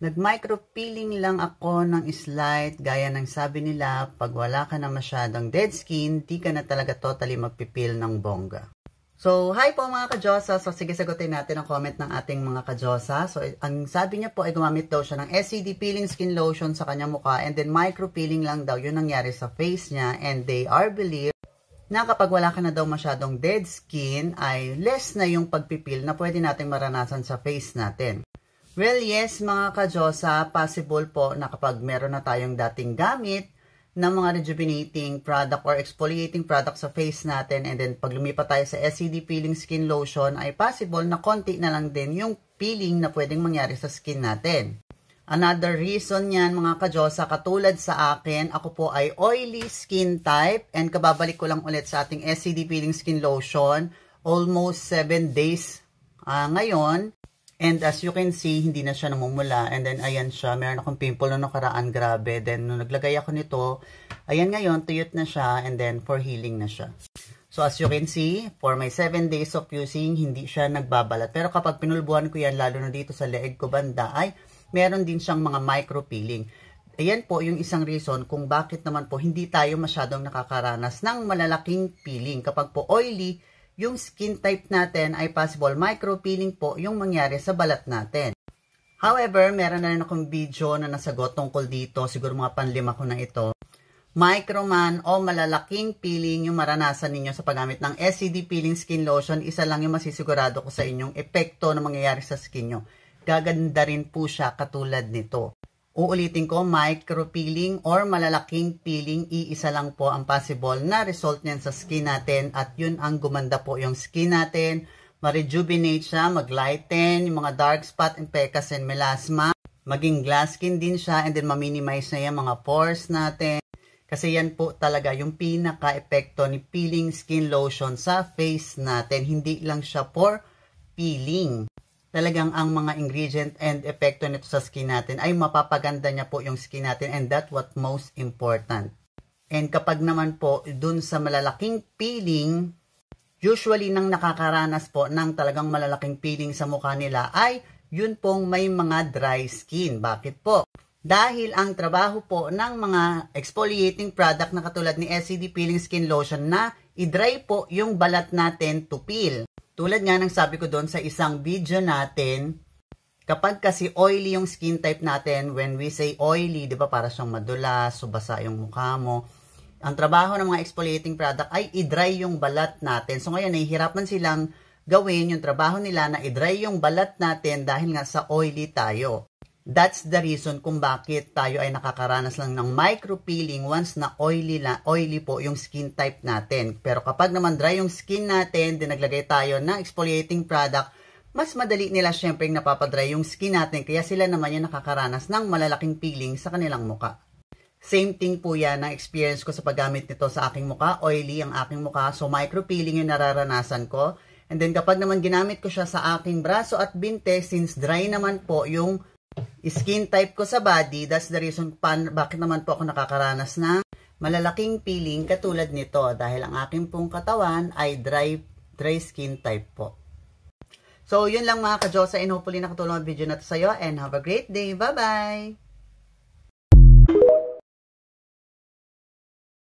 nag micro lang ako ng slight gaya ng sabi nila, pag wala ka na masyadong dead skin, di ka na talaga totally magpipil ng bongga. So, hi po mga kajosa. So, sige sagutin natin ang comment ng ating mga kajosa. So, ang sabi niya po ay gumamit daw siya ng SCD peeling skin lotion sa kanya mukha and then micropeeling lang daw yun nangyari sa face niya and they are believed na kapag wala ka na daw masyadong dead skin ay less na yung pagpipil na pwede natin maranasan sa face natin. Well, yes mga kajosa, possible po na kapag meron na tayong dating gamit ng mga rejuvenating product or exfoliating product sa face natin and then pag lumipat tayo sa SCD Peeling Skin Lotion ay possible na konti na lang din yung peeling na pwedeng mangyari sa skin natin. Another reason yan mga kajosa, katulad sa akin, ako po ay oily skin type and kababalik ko lang ulit sa ating SCD Peeling Skin Lotion almost 7 days uh, ngayon And as you can see, hindi na siya namumula. And then, ayan siya. Meron akong pimple noong nakaraan. Grabe. Then, nung naglagay ako nito, ayan ngayon, tuyot na siya. And then, for healing na siya. So, as you can see, for my 7 days of using, hindi siya nagbabalat. Pero kapag pinulbuhan ko yan, lalo na dito sa leeg ko banda, ay meron din siyang mga micro-peeling. Ayan po yung isang reason kung bakit naman po hindi tayo masyadong nakakaranas ng malalaking peeling. Kapag po oily, yung skin type natin ay possible micro peeling po yung mangyari sa balat natin. However, meron na rin akong video na nasagot tungkol dito, siguro mga panlima ko na ito. Microman o malalaking peeling yung maranasan ninyo sa paggamit ng SCD Peeling Skin Lotion, isa lang yung masisigurado ko sa inyong epekto na mangyayari sa skin nyo. Gaganda rin po siya katulad nito. Uulitin ko, micro peeling or malalaking peeling, iisa lang po ang possible na result niyan sa skin natin at yun ang gumanda po yung skin natin. Ma-rejuvenate siya, mag-lighten, yung mga dark spot and pecas and melasma. Maging glass skin din siya and then ma-minimize na yung mga pores natin. Kasi yan po talaga yung pinaka-epekto ni peeling skin lotion sa face natin. Hindi lang siya for peeling talagang ang mga ingredient and epekto nito sa skin natin ay mapapaganda niya po yung skin natin and that what most important. And kapag naman po dun sa malalaking peeling, usually nang nakakaranas po ng talagang malalaking peeling sa mukha nila ay yun pong may mga dry skin. Bakit po? Dahil ang trabaho po ng mga exfoliating product na katulad ni SCD Peeling Skin Lotion na i-dry po yung balat natin to peel. Tulad nga ng sabi ko doon sa isang video natin, kapag kasi oily yung skin type natin, when we say oily, di ba para siyang madulas, subasa yung mukha mo, ang trabaho ng mga exfoliating product ay i-dry yung balat natin. So ngayon, nahihirapan silang gawin yung trabaho nila na i-dry yung balat natin dahil nga sa oily tayo. That's the reason kung bakit tayo ay nakakaranas lang ng micro peeling once na oily, la, oily po yung skin type natin. Pero kapag naman dry yung skin natin, din naglagay tayo ng exfoliating product, mas madali nila syempre napapadry yung skin natin kaya sila naman yung nakakaranas ng malalaking peeling sa kanilang muka. Same thing po yan ang experience ko sa paggamit nito sa aking muka. Oily ang aking muka so micro peeling yung nararanasan ko. And then kapag naman ginamit ko siya sa aking braso at binte since dry naman po yung skin type ko sa body, that's the reason pan, bakit naman po ako nakakaranas ng malalaking peeling katulad nito dahil ang aking pong katawan ay dry, dry skin type po. So, yun lang mga ka kajosa and hopefully nakatulong ang video na to sa'yo and have a great day. Bye-bye!